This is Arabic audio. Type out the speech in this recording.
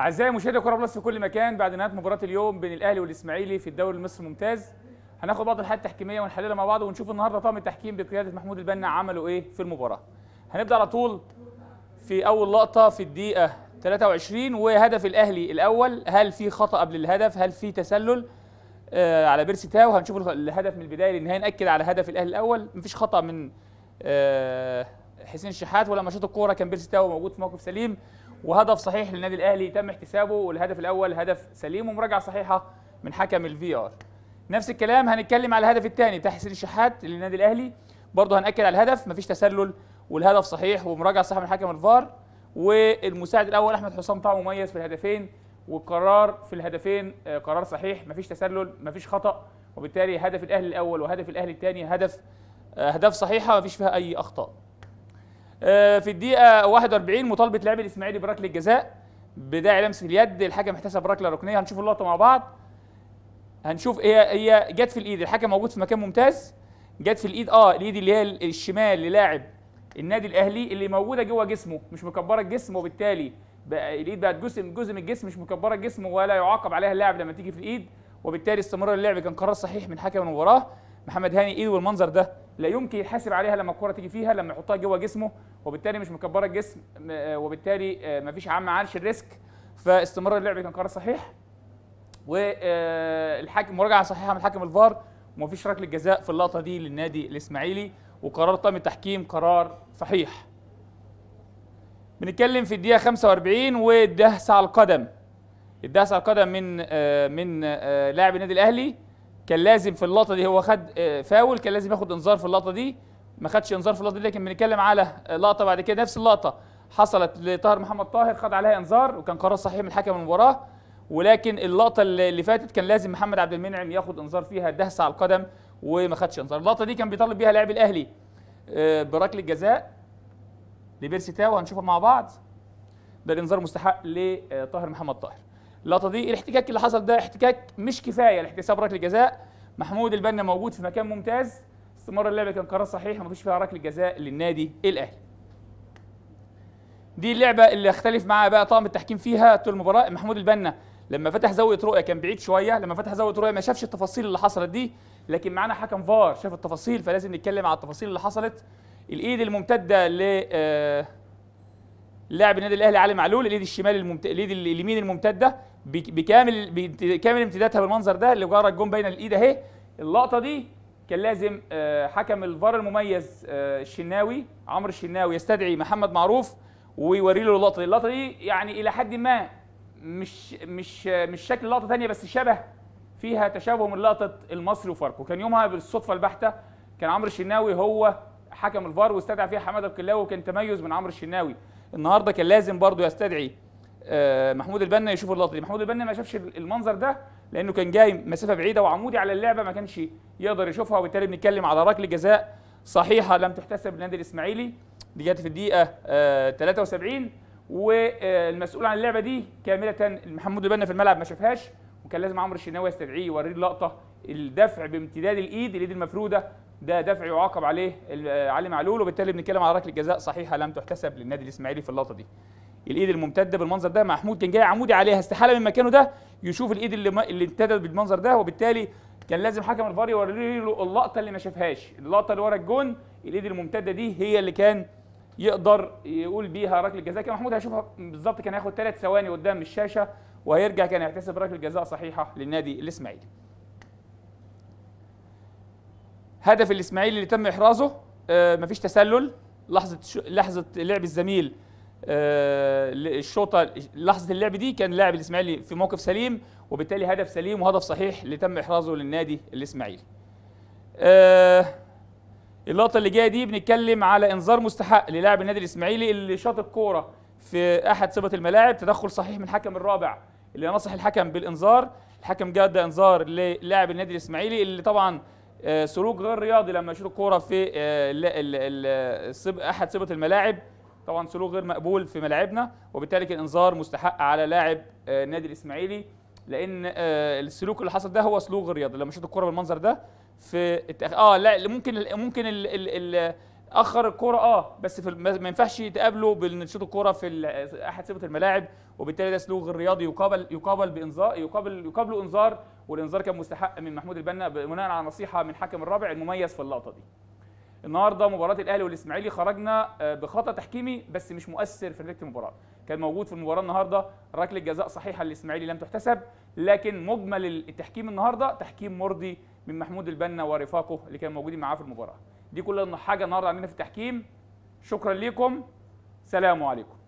اعزائي مشاهدي كره بلس في كل مكان بعد نهايه مباراه اليوم بين الاهلي والاسماعيلي في الدوري المصري الممتاز هناخد بعض الحالات التحكيميه ونحللها مع بعض ونشوف النهارده طاقم التحكيم بقياده محمود البنا عملوا ايه في المباراه هنبدا على طول في اول لقطه في الدقيقه 23 وهدف الاهلي الاول هل في خطا قبل الهدف هل في تسلل آه على بيرسي تاو هنشوف الهدف من البدايه للنهايه ناكد على هدف الاهلي الاول مفيش خطا من آه حسين الشحات ولما شاط الكوره كان بيرسي تاو موجود في موقف سليم وهدف صحيح للنادي الاهلي تم احتسابه والهدف الاول هدف سليم ومراجعه صحيحه من حكم الفي ار نفس الكلام هنتكلم على الهدف الثاني بتاع حسين الشحات للنادي الاهلي برضه هناكد على الهدف مفيش تسلل والهدف صحيح ومراجعه صحيحه من حكم الفار والمساعد الاول احمد حسام طه مميز في الهدفين والقرار في الهدفين آه، قرار صحيح مفيش تسلل مفيش خطا وبالتالي هدف الاهلي الاول وهدف الاهلي الثاني هدف آه، اهداف صحيحه مفيش فيها اي اخطاء آه، في الدقيقه 41 مطالبه لاعب الاسماعيلي بركله الجزاء بداعي لمس اليد الحكم احتسب ركله ركنيه هنشوف اللقطه مع بعض هنشوف هي هي جت في الايد الحكم موجود في مكان ممتاز جت في الايد اه الايد اللي هي الشمال للاعب النادي الاهلي اللي موجوده جوه جسمه مش مكبره الجسم وبالتالي بقى الايد بقت جزء من جزء من الجسم مش مكبره الجسم ولا يعاقب عليها اللاعب لما تيجي في الايد وبالتالي استمرار اللعب كان قرار صحيح من حكم المباراه محمد هاني ايده والمنظر ده لا يمكن يتحاسب عليها لما الكره تيجي فيها لما يحطها جوه جسمه وبالتالي مش مكبره الجسم آه، وبالتالي آه، مفيش عام عالش الريسك فاستمرار اللعب كان قرار صحيح والحاكم آه، مراجعه صحيحه من حاكم الفار ومفيش ركله جزاء في اللقطه دي للنادي الاسماعيلي وقرار طاقم التحكيم قرار صحيح بنتكلم في الدقيقه 45 والدهس على القدم الدهس على القدم من من لاعب النادي الاهلي كان لازم في اللقطه دي هو خد آه، فاول كان لازم ياخد انذار في اللقطه دي ما خدش انذار في اللقطه دي لكن بنتكلم على آه، لقطه بعد كده نفس اللقطه حصلت لطاهر محمد طاهر خد عليها انذار وكان قرار صحيح من حكم المباراه ولكن اللقطه اللي فاتت كان لازم محمد عبد المنعم ياخد انذار فيها دهس على القدم وما خدش انذار اللقطه دي كان بيطالب بيها لاعب الاهلي آه، بركله جزاء لبيرسي تاو هنشوفها مع بعض ده الانذار مستحق لطاهر محمد طاهر اللقطه دي الاحتكاك اللي حصل ده احتكاك مش كفايه لاحتساب ركله جزاء محمود البنا موجود في مكان ممتاز استمر اللعبه كان قرار صحيح فيش فيها ركله جزاء للنادي الاهلي دي اللعبه اللي اختلف معاها بقى طاقم التحكيم فيها طول المباراه محمود البنا لما فتح زاويه رؤيه كان بعيد شويه لما فتح زاويه رؤيه ما شافش التفاصيل اللي حصلت دي لكن معانا حكم فار شاف التفاصيل فلازم نتكلم على التفاصيل اللي حصلت الايد الممتده ل آه، لاعب النادي الاهلي علي معلول اليد الشمال الممت... اليد اليمين الممتده بكامل بكامل امتدادها بالمنظر ده اللي جرى الجون بين الايد اهي اللقطه دي كان لازم آه، حكم الفار المميز آه، الشناوي عمرو الشناوي يستدعي محمد معروف ويوري له اللقطه دي اللقطه دي يعني الى حد ما مش مش مش شكل لقطه ثانيه بس شبه فيها تشابه من لقطه المصري وفاركو كان يومها بالصدفه البحته كان عمرو الشناوي هو حكم الفار واستدعى فيها حماده القلاوي وكان تميز من عمرو الشناوي النهارده كان لازم برضه يستدعي آه، محمود البنا يشوف اللقطه دي محمود البنا ما شافش المنظر ده لانه كان جاي مسافه بعيده وعمودي على اللعبه ما كانش يقدر يشوفها وبالتالي بنتكلم على ركله جزاء صحيحه لم تحتسب للنادي الاسماعيلي دي جت في الدقيقه 73 آه، والمسؤول عن اللعبه دي كامله محمود البنا في الملعب ما شافهاش وكان لازم عمرو الشناوي يستدعيه يوريه اللقطه الدفع بامتداد الايد الايد المفروده ده دفع يعاقب عليه علي معلول وبالتالي بنتكلم على ركله جزاء صحيحه لم تحتسب للنادي الاسماعيلي في اللقطه دي الايد الممتده بالمنظر ده محمود كان جاي عمودي عليها استحاله من مكانه ده يشوف الايد اللي, اللي امتدت بالمنظر ده وبالتالي كان لازم حكم الفار يوري له اللقطه اللي ما شافهاش اللقطه اللي ورا الجون الايد الممتده دي هي اللي كان يقدر يقول بيها ركله جزاء كان محمود هيشوفها بالظبط كان هياخد ثلاث ثواني قدام الشاشه وهيرجع كان يحتسب ركله جزاء صحيحه للنادي الاسماعيلي هدف الاسماعيلي اللي تم احرازه آه، مفيش تسلل لحظه لحظه لعب الزميل آه، الشوطه لحظه اللعب دي كان لاعب الاسماعيلي في موقف سليم وبالتالي هدف سليم وهدف صحيح اللي تم احرازه للنادي الاسماعيلي آه، اللقطه اللي جايه دي بنتكلم على انذار مستحق للاعب النادي الاسماعيلي اللي شاط الكوره في احد صبه الملاعب تدخل صحيح من الحكم الرابع اللي نصح الحكم بالانذار الحكم جاد انذار للاعب النادي الاسماعيلي اللي طبعا آه، سلوك غير رياضي لما يشوط الكوره في آه، احد صبغه الملاعب طبعا سلوك غير مقبول في ملاعبنا وبالتالي كان انذار مستحق على لاعب النادي آه، الاسماعيلي لان السلوك اللي حصل ده هو سلوك غير رياضي لما يشوط الكوره بالمنظر ده في اه لا ممكن ممكن اخر الكوره اه بس في ما ينفعش تقابله بنشيط الكوره في احد سبه الملاعب وبالتالي ده سلوك غير رياضي يقابل يقابل بانذار يقابل يقابله انذار والانذار كان مستحق من محمود البنا بناء على نصيحه من حكم الرابع المميز في اللقطه دي النهارده مباراه الاهلي والاسماعيلي خرجنا آه، بخطا تحكيمي بس مش مؤثر في نتيجه المباراه كان موجود في المباراه النهارده ركله جزاء صحيحه للاسماعيلي لم تحتسب لكن مجمل التحكيم النهارده تحكيم مرضي من محمود البنا ورفاقه اللي كانوا موجودين معاه في المباراه دي كل حاجه النهارده عندنا في التحكيم شكرا ليكم سلام عليكم